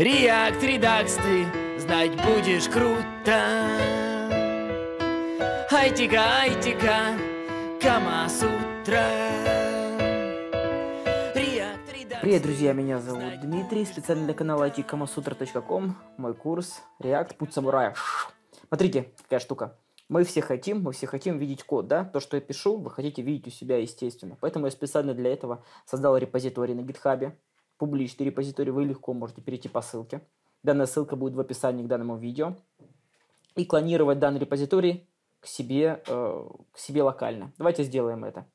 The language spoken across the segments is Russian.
React Redux ты, знать будешь круто Айтика, айтика, камасутра Реакт, редакс Привет, друзья, меня зовут Дмитрий, специально для канала itkamasutra.com Мой курс React Путь Самурая Смотрите, какая штука мы все хотим, мы все хотим видеть код, да? То, что я пишу, вы хотите видеть у себя, естественно. Поэтому я специально для этого создал репозиторий на гитхабе публичный репозиторий, вы легко можете перейти по ссылке. Данная ссылка будет в описании к данному видео. И клонировать данный репозиторий к себе, э, к себе локально. Давайте сделаем это.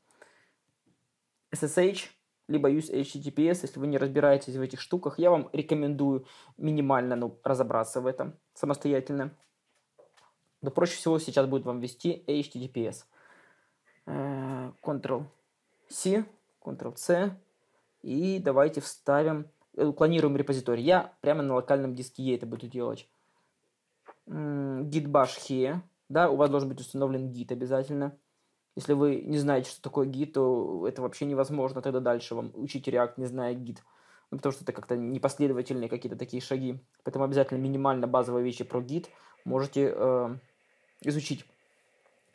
SSH, либо use HTTPS, если вы не разбираетесь в этих штуках, я вам рекомендую минимально ну, разобраться в этом самостоятельно. Но проще всего сейчас будет вам ввести HTTPS. Э, Ctrl-C, Ctrl-C, и давайте вставим, э, клонируем репозиторий. Я прямо на локальном диске E это буду делать. Git bash Да, у вас должен быть установлен Git обязательно. Если вы не знаете, что такое Git, то это вообще невозможно. Тогда дальше вам учить React, не зная Git. Ну, потому что это как-то непоследовательные какие-то такие шаги. Поэтому обязательно минимально базовые вещи про Git можете э, изучить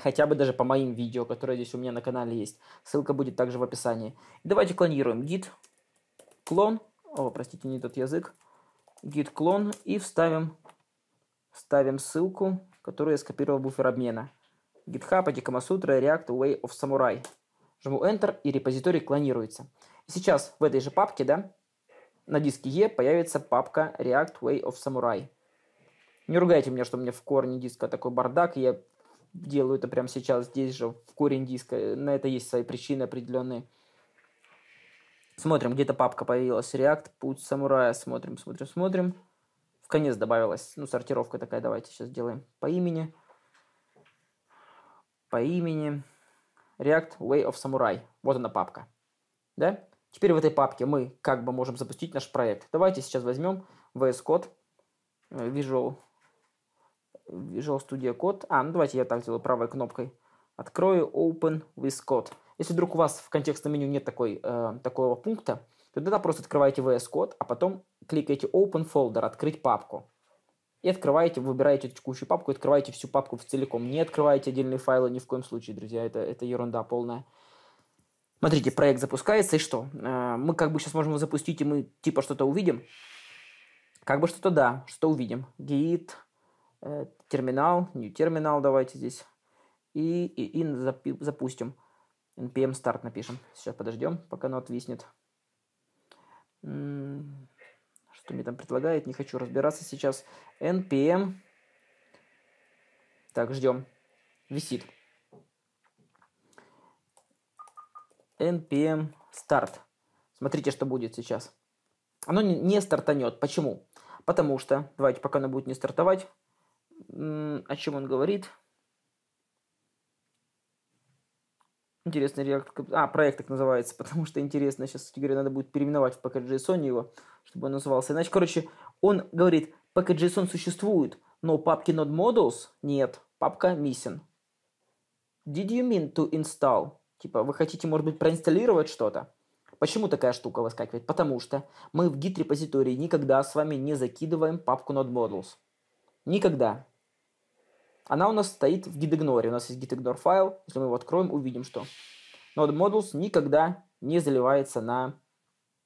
хотя бы даже по моим видео, которые здесь у меня на канале есть. Ссылка будет также в описании. давайте клонируем git клон, о, простите, не тот язык, git клон и вставим, вставим ссылку, которую я скопировал в буфер обмена. GitHub, Adikama React, Way of Samurai. Жму Enter, и репозиторий клонируется. сейчас в этой же папке, да, на диске E появится папка React Way of Samurai. Не ругайте меня, что у меня в корне диска такой бардак, и я делаю это прямо сейчас, здесь же, в корень диска На это есть свои причины определенные. Смотрим, где-то папка появилась, React, путь самурая, смотрим, смотрим, смотрим. В конец добавилась, ну, сортировка такая, давайте сейчас сделаем по имени. По имени React Way of Samurai. Вот она папка. Да? Теперь в этой папке мы как бы можем запустить наш проект. Давайте сейчас возьмем VS Code, э, Visual Visual Studio Code. А, ну давайте я так делаю правой кнопкой. Открою Open with Code. Если вдруг у вас в контекстном меню нет такой, э, такого пункта, то тогда просто открываете VS Code, а потом кликаете Open Folder, открыть папку. И открываете, выбираете текущую папку, открываете всю папку в целиком. Не открываете отдельные файлы ни в коем случае, друзья, это, это ерунда полная. Смотрите, проект запускается, и что? Э, мы как бы сейчас можем его запустить, и мы типа что-то увидим. Как бы что-то да, что увидим. Git Э, терминал, new терминал давайте здесь, и, и in запустим. npm start эм напишем. Сейчас подождем, пока оно отвиснет. Что мне там предлагает, не хочу разбираться сейчас. npm. Эм. Так, ждем. Висит. npm start. Эм Смотрите, что будет сейчас. Оно не стартанет. Почему? Потому что, давайте, пока оно будет не стартовать, о чем он говорит? Интересный React... А, проект так называется, потому что интересно. Сейчас, кстати говоря, надо будет переименовать в PacketJSON его, чтобы он назывался. Иначе, короче, он говорит, PacketJSON существует, но папки Node Models нет, папка missing. Did you mean to install? Типа, вы хотите, может быть, проинсталлировать что-то? Почему такая штука выскакивает? Потому что мы в Git репозитории никогда с вами не закидываем папку Node Models. Никогда. Она у нас стоит в гидигноре. У нас есть gitignore файл. Если мы его откроем, увидим, что node modules никогда не заливается на,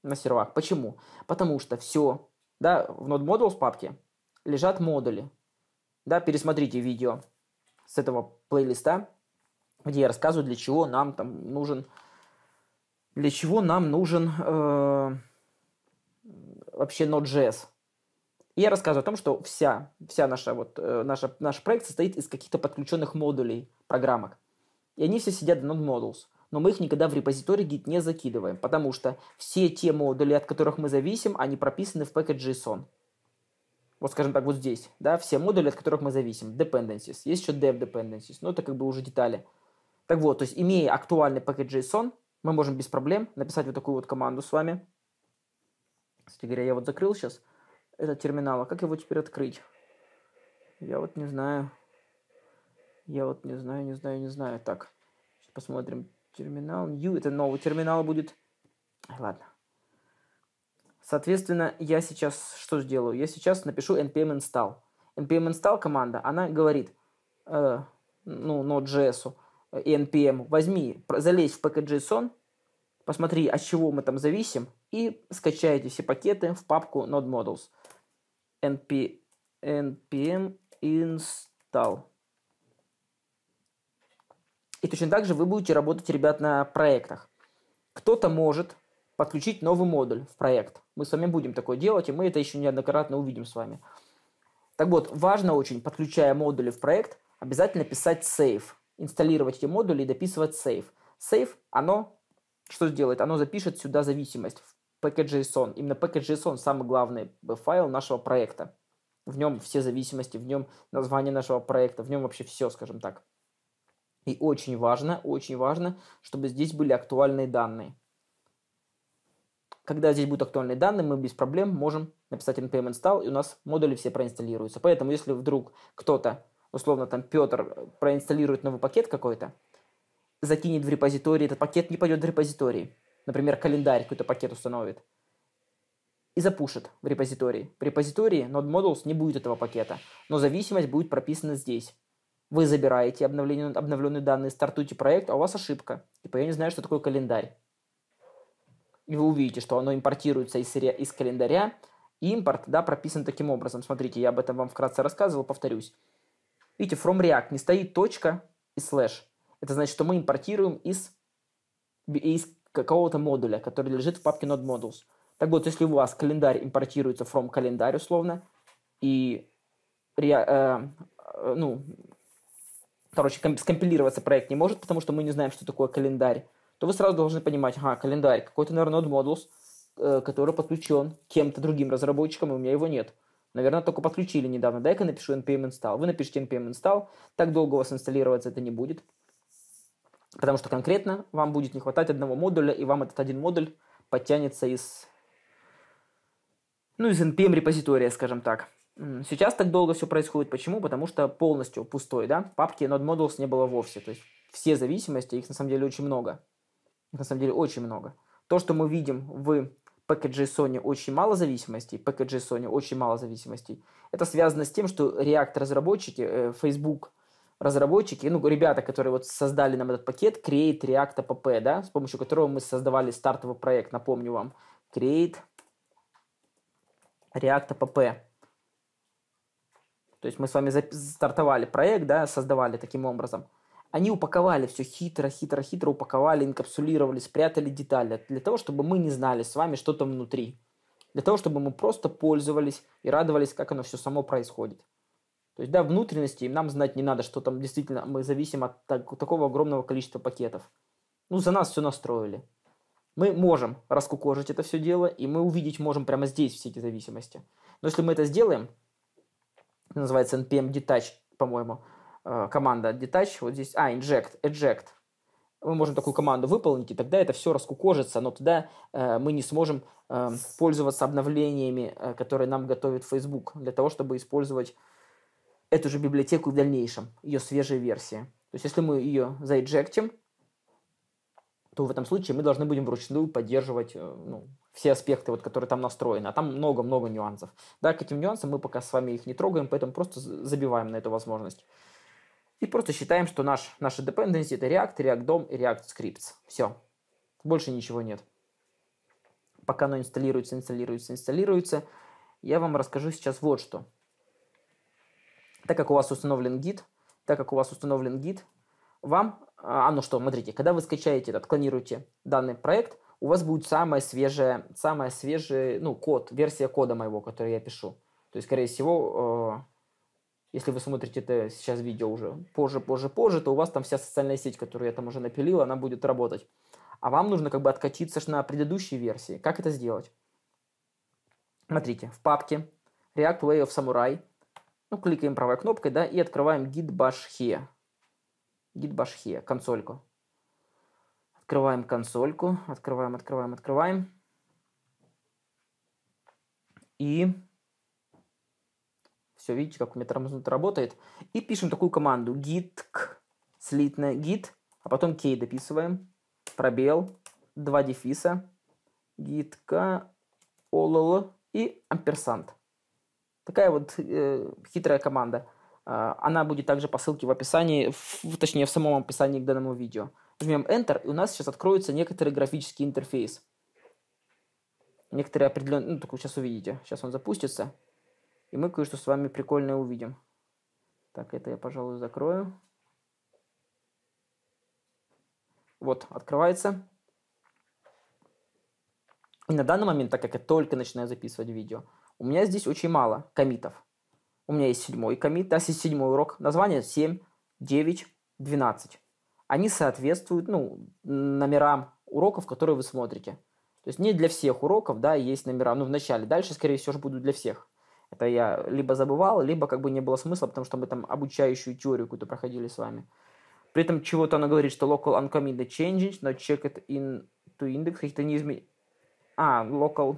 на сервак. Почему? Потому что все, да, в node modules папке лежат модули. Да, пересмотрите видео с этого плейлиста, где я рассказываю, для чего нам там нужен, для чего нам нужен э, вообще Node.js я рассказываю о том, что вся, вся наша, вот, э, наша, наш проект состоит из каких-то подключенных модулей, программок. И они все сидят в node modules. Но мы их никогда в репозитории Git не закидываем, потому что все те модули, от которых мы зависим, они прописаны в JSON. Вот, скажем так, вот здесь, да, все модули, от которых мы зависим. Dependencies. Есть еще dev dependencies, но это как бы уже детали. Так вот, то есть имея актуальный пакет JSON, мы можем без проблем написать вот такую вот команду с вами. Кстати говоря, я вот закрыл сейчас – этот терминал. А как его теперь открыть? Я вот не знаю. Я вот не знаю, не знаю, не знаю. Так, посмотрим. Терминал New, это новый терминал будет. ладно. Соответственно, я сейчас что сделаю? Я сейчас напишу npm install. npm install команда, она говорит, э, ну, Node.js э, npm, возьми, залезь в package.json, посмотри, от чего мы там зависим, и скачайте все пакеты в папку node models np, npm install. И точно так же вы будете работать, ребят, на проектах. Кто-то может подключить новый модуль в проект. Мы с вами будем такое делать, и мы это еще неоднократно увидим с вами. Так вот, важно очень, подключая модули в проект, обязательно писать сейф, инсталлировать эти модули и дописывать сейф. Сейф, оно что сделает? Оно запишет сюда зависимость в package.json. Именно package.json самый главный э, файл нашего проекта. В нем все зависимости, в нем название нашего проекта, в нем вообще все, скажем так. И очень важно, очень важно, чтобы здесь были актуальные данные. Когда здесь будут актуальные данные, мы без проблем можем написать npm install, и у нас модули все проинсталируются. Поэтому, если вдруг кто-то, условно там Петр, э, проинсталирует новый пакет какой-то, закинет в репозиторий, этот пакет не пойдет в репозиторий например, календарь, какой-то пакет установит, и запушит в репозитории. В репозитории Node Modules не будет этого пакета, но зависимость будет прописана здесь. Вы забираете обновленные, обновленные данные, стартуете проект, а у вас ошибка. Типа, я не знаю, что такое календарь. И вы увидите, что оно импортируется из, из календаря, и импорт, да, прописан таким образом. Смотрите, я об этом вам вкратце рассказывал, повторюсь. Видите, from React не стоит точка и слэш. Это значит, что мы импортируем из, из какого-то модуля, который лежит в папке node modules. Так вот, если у вас календарь импортируется from календарь условно, и э, э, ну, короче, скомпилироваться проект не может, потому что мы не знаем, что такое календарь, то вы сразу должны понимать, ага, календарь, какой-то, наверное, node modules, э, который подключен кем-то другим разработчиком, и у меня его нет. Наверное, только подключили недавно. Дай-ка напишу npm install. Вы напишите npm install, так долго у вас инсталлироваться это не будет. Потому что конкретно вам будет не хватать одного модуля, и вам этот один модуль подтянется из, ну, из NPM репозитория, скажем так. Сейчас так долго все происходит. Почему? Потому что полностью пустой, да? Папки Node Modules не было вовсе. То есть все зависимости, их на самом деле очень много. на самом деле очень много. То, что мы видим в PKJSON очень мало зависимостей, PKJSON очень мало зависимостей, это связано с тем, что React-разработчики, э, Facebook разработчики, ну, ребята, которые вот создали нам этот пакет Create React APP, да, с помощью которого мы создавали стартовый проект, напомню вам, Create React APP. То есть мы с вами стартовали проект, да, создавали таким образом. Они упаковали все хитро, хитро, хитро упаковали, инкапсулировали, спрятали детали для того, чтобы мы не знали с вами, что там внутри. Для того, чтобы мы просто пользовались и радовались, как оно все само происходит. То есть, да, внутренности им нам знать не надо, что там действительно мы зависим от так, такого огромного количества пакетов. Ну, за нас все настроили. Мы можем раскукожить это все дело, и мы увидеть можем прямо здесь все эти зависимости. Но если мы это сделаем, называется NPM Detach, по-моему, э, команда Detach, вот здесь, а, Inject, Eject, мы можем такую команду выполнить, и тогда это все раскукожится, но тогда э, мы не сможем э, пользоваться обновлениями, э, которые нам готовит Facebook, для того, чтобы использовать эту же библиотеку в дальнейшем, ее свежие версии. То есть, если мы ее заэджектим, то в этом случае мы должны будем вручную поддерживать э, ну, все аспекты, вот, которые там настроены. А там много-много нюансов. Да, к этим нюансам мы пока с вами их не трогаем, поэтому просто забиваем на эту возможность. И просто считаем, что наш, наши dependency это React, React DOM и React Scripts. Все. Больше ничего нет. Пока оно инсталируется, инсталируется, инсталируется, я вам расскажу сейчас вот что так как у вас установлен гид, так как у вас установлен гид, вам, а, а ну что, смотрите, когда вы скачаете этот, клонируете данный проект, у вас будет самая свежая, самая свежая, ну, код, версия кода моего, который я пишу. То есть, скорее всего, э, если вы смотрите это сейчас видео уже позже, позже, позже, то у вас там вся социальная сеть, которую я там уже напилил, она будет работать. А вам нужно как бы откатиться на предыдущей версии. Как это сделать? Смотрите, в папке React Way of Samurai – ну, кликаем правой кнопкой, да, и открываем гид Bash гид Git консольку. Открываем консольку, открываем, открываем, открываем. И все, видите, как у меня тормознут работает. И пишем такую команду git, слитная git, а потом k дописываем, пробел, два дефиса, git, olol и амперсант. Такая вот э, хитрая команда. А, она будет также по ссылке в описании, в, точнее в самом описании к данному видео. Жмем Enter, и у нас сейчас откроется некоторый графический интерфейс. Некоторые определенные... Ну, только сейчас увидите. Сейчас он запустится. И мы кое-что с вами прикольное увидим. Так, это я, пожалуй, закрою. Вот, открывается. И на данный момент, так как я только начинаю записывать видео, у меня здесь очень мало комитов. У меня есть седьмой комит, да, есть седьмой урок. Название 7, 9, 12. Они соответствуют ну, номерам уроков, которые вы смотрите. То есть не для всех уроков, да, есть номера, ну, в начале. Дальше, скорее всего, будут для всех. Это я либо забывал, либо как бы не было смысла, потому что мы там обучающую теорию какую-то проходили с вами. При этом чего-то она говорит, что local uncommitted changes, но check it in to index, каких-то неизмен. А, local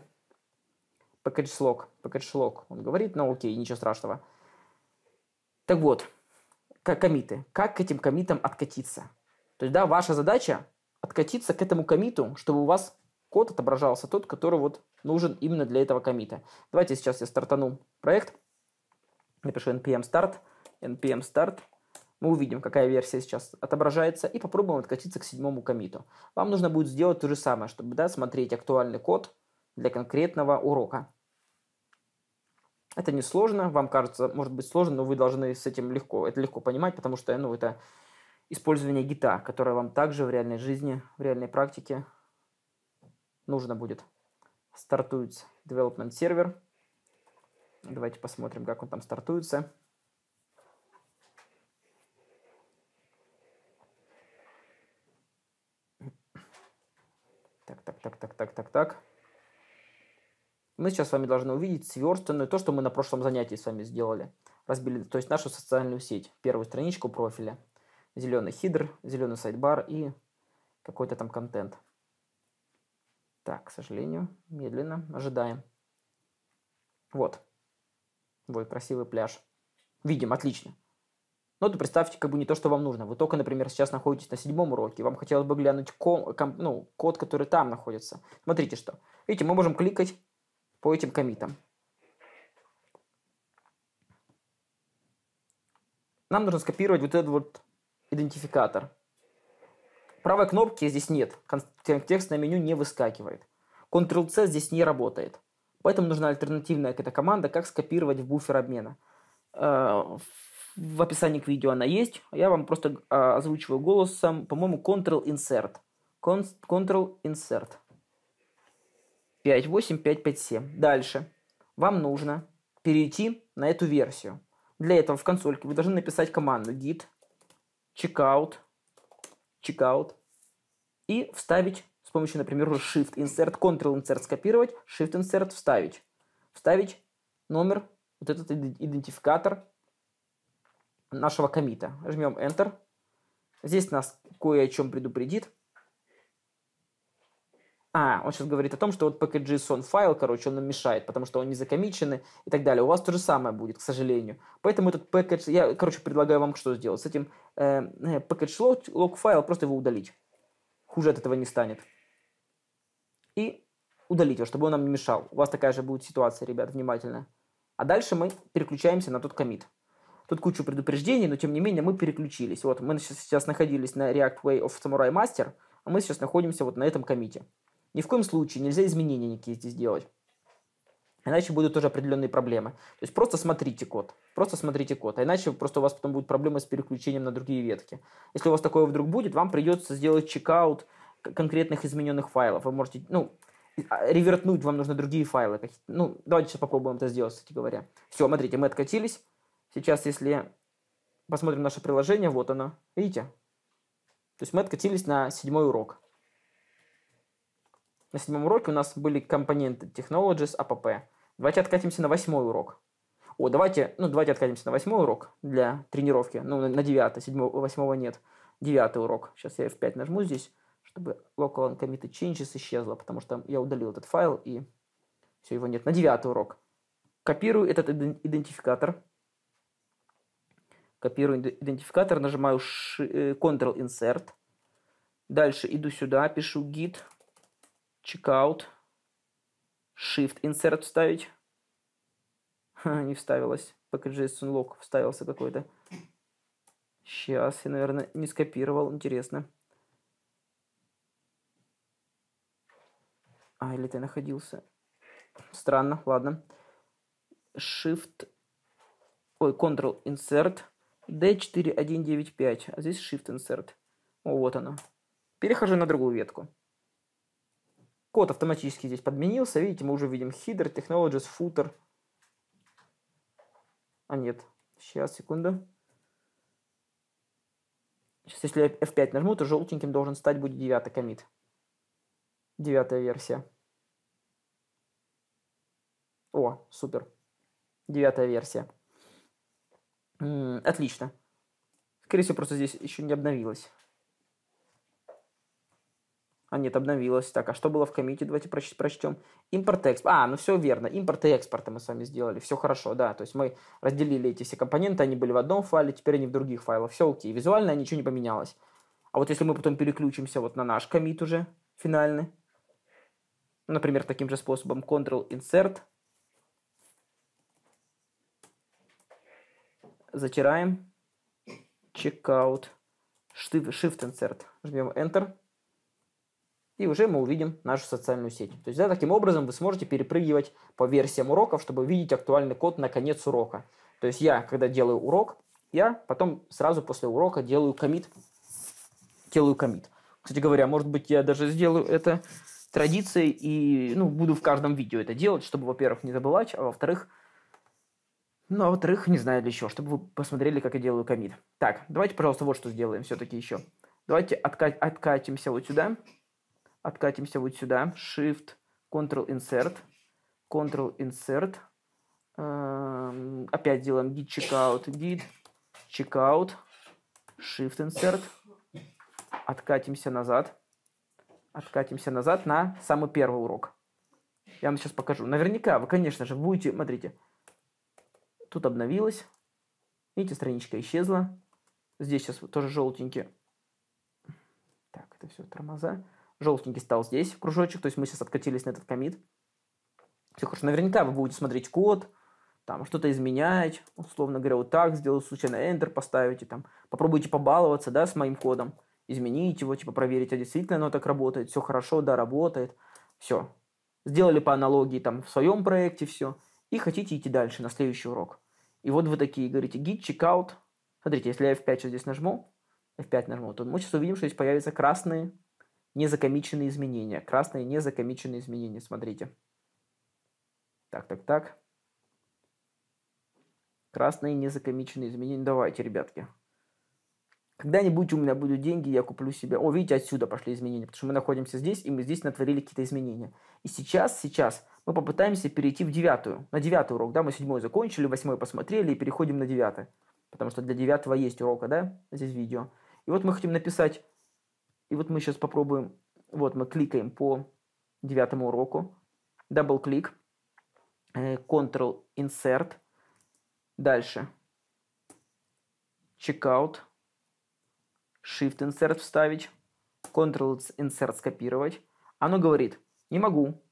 Покречлок, покречлок. Он говорит, ну окей, ничего страшного. Так вот, комиты. Как к этим комитам откатиться? То есть, да, ваша задача откатиться к этому комиту, чтобы у вас код отображался тот, который вот нужен именно для этого комита. Давайте сейчас я стартану проект. Напишу npm start, npm start. Мы увидим, какая версия сейчас отображается, и попробуем откатиться к седьмому комиту. Вам нужно будет сделать то же самое, чтобы да, смотреть актуальный код для конкретного урока. Это не сложно, вам кажется, может быть сложно, но вы должны с этим легко, это легко понимать, потому что ну, это использование гита, которое вам также в реальной жизни, в реальной практике нужно будет. стартуется development сервер. Давайте посмотрим, как он там стартуется. Так, так, так, так, так, так, так. Мы сейчас с вами должны увидеть сверстанную, то, что мы на прошлом занятии с вами сделали. Разбили, то есть нашу социальную сеть, первую страничку профиля, зеленый хидр, зеленый сайдбар и какой-то там контент. Так, к сожалению, медленно, ожидаем. Вот. Вот красивый пляж. Видим, отлично. Но ну то представьте, как бы не то, что вам нужно. Вы только, например, сейчас находитесь на седьмом уроке, вам хотелось бы глянуть ком, ком, ну, код, который там находится. Смотрите что. Видите, мы можем кликать по этим комитам. Нам нужно скопировать вот этот вот идентификатор. Правой кнопки здесь нет, контекстное меню не выскакивает. Ctrl-C здесь не работает. Поэтому нужна альтернативная какая-то команда, как скопировать в буфер обмена. Э, в описании к видео она есть. Я вам просто а, озвучиваю голосом, по-моему, Ctrl-Insert. Ctrl-Insert. 58557. Дальше. Вам нужно перейти на эту версию. Для этого в консольке вы должны написать команду git checkout checkout и вставить с помощью, например, shift insert, ctrl insert скопировать, shift insert вставить. Вставить номер, вот этот идентификатор нашего комита. Жмем enter. Здесь нас кое о чем предупредит. А, он сейчас говорит о том, что вот PKG PKJSON файл, короче, он нам мешает, потому что он не закомичены и так далее. У вас то же самое будет, к сожалению. Поэтому этот package, я, короче, предлагаю вам что сделать. С этим э, э package log, log файл просто его удалить. Хуже от этого не станет. И удалить его, чтобы он нам не мешал. У вас такая же будет ситуация, ребят, внимательно. А дальше мы переключаемся на тот комит. Тут кучу предупреждений, но тем не менее мы переключились. Вот мы сейчас, сейчас находились на React Way of Samurai Master, а мы сейчас находимся вот на этом комите. Ни в коем случае нельзя изменения никакие здесь делать. Иначе будут тоже определенные проблемы. То есть просто смотрите код. Просто смотрите код. А иначе просто у вас потом будут проблемы с переключением на другие ветки. Если у вас такое вдруг будет, вам придется сделать чекаут конкретных измененных файлов. Вы можете, ну, а, ревертнуть вам нужны другие файлы. Ну, давайте сейчас попробуем это сделать, кстати говоря. Все, смотрите, мы откатились. Сейчас, если посмотрим наше приложение, вот оно. Видите? То есть мы откатились на седьмой урок. На седьмом уроке у нас были компоненты Technologies, app. А давайте откатимся на восьмой урок. О, давайте, ну, давайте откатимся на восьмой урок для тренировки. Ну, на, на девятый, седьмого, восьмого нет. Девятый урок. Сейчас я F5 нажму здесь, чтобы local uncommitted changes исчезла, потому что я удалил этот файл и все, его нет. На девятый урок. Копирую этот идентификатор. Копирую идентификатор, нажимаю э, Ctrl-Insert. Дальше иду сюда, пишу git checkout, shift insert вставить. А, не вставилось. Package.json log вставился какой-то. Сейчас я, наверное, не скопировал. Интересно. А, или ты находился? Странно, ладно. Shift. Ой, Ctrl Insert. D4195. А здесь Shift Insert. О, вот оно. Перехожу на другую ветку. Код автоматически здесь подменился. Видите, мы уже видим header, technologies, footer. А нет, сейчас, секунду. Сейчас, если я F5 нажму, то желтеньким должен стать будет девятый комит. Девятая версия. О, супер. Девятая версия. Отлично. Скорее всего, просто здесь еще не обновилось. А нет, обновилось. Так, а что было в комите? Давайте проч- прочтем. Импорт и экспорт. А, ну все верно. Импорт и экспорт мы с вами сделали. Все хорошо, да. То есть мы разделили эти все компоненты, они были в одном файле, теперь они в других файлах. Все окей. Визуально ничего не поменялось. А вот если мы потом переключимся вот на наш комит уже финальный, например, таким же способом Ctrl-Insert, затираем, checkout, Shift-Insert, жмем Enter – и уже мы увидим нашу социальную сеть. То есть, да, таким образом вы сможете перепрыгивать по версиям уроков, чтобы видеть актуальный код на конец урока. То есть я, когда делаю урок, я потом сразу после урока делаю комит. Делаю комит. Кстати говоря, может быть, я даже сделаю это традицией и ну, буду в каждом видео это делать, чтобы, во-первых, не забывать, а во-вторых, ну, а во-вторых, не знаю для чего, чтобы вы посмотрели, как я делаю комит. Так, давайте, пожалуйста, вот что сделаем все-таки еще. Давайте откат- откатимся вот сюда откатимся вот сюда, Shift, Ctrl-Insert, Ctrl-Insert, эм, опять делаем git checkout, git checkout, shift insert, откатимся назад, откатимся назад на самый первый урок. Я вам сейчас покажу. Наверняка вы, конечно же, будете, смотрите, тут обновилось, видите, страничка исчезла, здесь сейчас тоже желтенькие. Так, это все тормоза желтенький стал здесь в кружочек, то есть мы сейчас откатились на этот комит. Все хорошо, наверняка вы будете смотреть код, там что-то изменять, условно говоря, вот так сделать, случайно Enter поставите, там, попробуйте побаловаться, да, с моим кодом, изменить его, типа проверить, а действительно оно так работает, все хорошо, да, работает, все. Сделали по аналогии там в своем проекте все, и хотите идти дальше на следующий урок. И вот вы такие говорите git checkout. Смотрите, если я F5 сейчас здесь нажму, F5 нажму, то мы сейчас увидим, что здесь появятся красные незакомиченные изменения. Красные незакомиченные изменения, смотрите. Так, так, так. Красные незакомиченные изменения. Давайте, ребятки. Когда-нибудь у меня будут деньги, я куплю себе. О, видите, отсюда пошли изменения, потому что мы находимся здесь, и мы здесь натворили какие-то изменения. И сейчас, сейчас мы попытаемся перейти в девятую, на девятый урок, да, мы седьмой закончили, восьмой посмотрели и переходим на девятый, потому что для девятого есть урока, да, здесь видео. И вот мы хотим написать и вот мы сейчас попробуем, вот мы кликаем по девятому уроку, дабл-клик, э, Ctrl-Insert, дальше Checkout, Shift-Insert вставить, Ctrl-Insert скопировать. Оно говорит, не могу,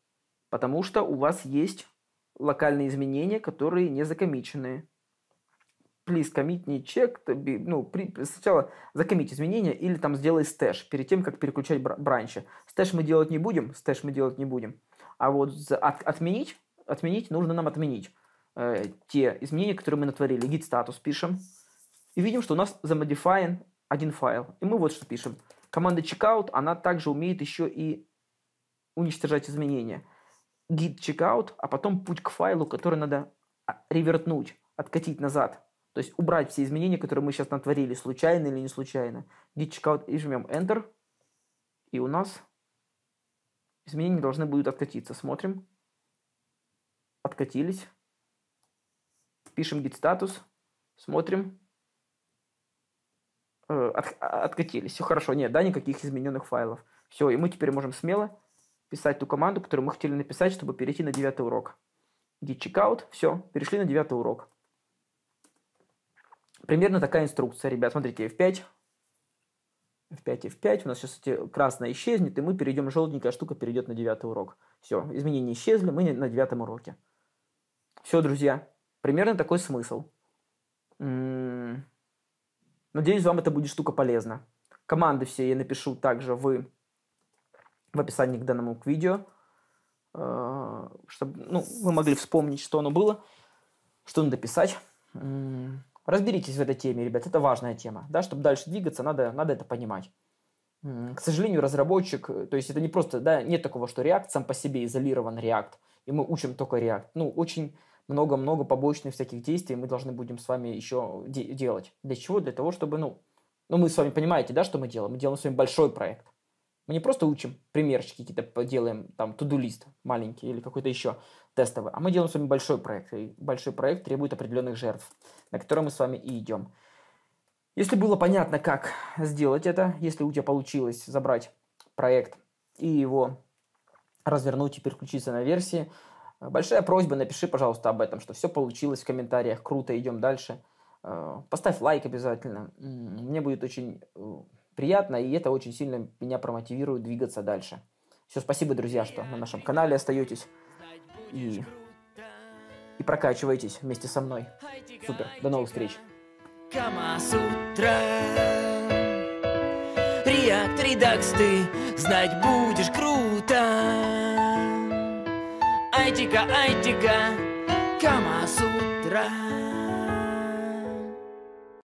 потому что у вас есть локальные изменения, которые не закомиченные please commit не чек, ну, при, сначала закомить изменения или там сделай стэш перед тем, как переключать бранчи. Стэш мы делать не будем, стэш мы делать не будем. А вот от, отменить, отменить, нужно нам отменить э, те изменения, которые мы натворили. Git статус пишем и видим, что у нас замодифайн один файл. И мы вот что пишем. Команда checkout, она также умеет еще и уничтожать изменения. Git checkout, а потом путь к файлу, который надо а, ревертнуть, откатить назад – то есть убрать все изменения, которые мы сейчас натворили, случайно или не случайно. Git checkout и жмем Enter. И у нас изменения должны будут откатиться. Смотрим. Откатились. Пишем git status, Смотрим. Э, от, откатились. Все хорошо. Нет, да, никаких измененных файлов. Все, и мы теперь можем смело писать ту команду, которую мы хотели написать, чтобы перейти на девятый урок. Git checkout. Все, перешли на девятый урок. Примерно такая инструкция, ребят. Смотрите, F5. F5, F5. У нас сейчас эти красные исчезнет, и мы перейдем, желтенькая штука перейдет на девятый урок. Все, изменения исчезли, мы на девятом уроке. Все, друзья, примерно такой смысл. М-м-м. Надеюсь, вам это будет штука полезна. Команды все я напишу также в, в описании к данному к видео, э, чтобы ну, вы могли вспомнить, что оно было, что надо писать. М-м-м. Разберитесь в этой теме, ребят, это важная тема. Да, чтобы дальше двигаться, надо, надо это понимать. К сожалению, разработчик, э, то есть это не просто, да, нет такого, что React сам по себе изолирован React, и мы учим только React. Ну, очень много-много побочных всяких действий мы должны будем с вами еще де- делать. Для чего? Для того, чтобы, ну, ну, мы с вами понимаете, да, что мы делаем? Мы делаем с вами большой проект. Мы не просто учим примерчики какие-то, делаем там туду-лист маленький или какой-то еще тестовый. А мы делаем с вами большой проект. И большой проект требует определенных жертв, на которые мы с вами и идем. Если было понятно, как сделать это, если у тебя получилось забрать проект и его развернуть и переключиться на версии, э, большая просьба, напиши, пожалуйста, об этом, что все получилось в комментариях, круто, идем дальше. Э, поставь лайк обязательно. Мне будет очень э, приятно, и это очень сильно меня промотивирует двигаться дальше. Все, спасибо, друзья, что на нашем канале остаетесь и, и прокачивайтесь вместе со мной. Супер, до новых встреч. Реакт, редакс, ты знать будешь круто. Айтика, айтика,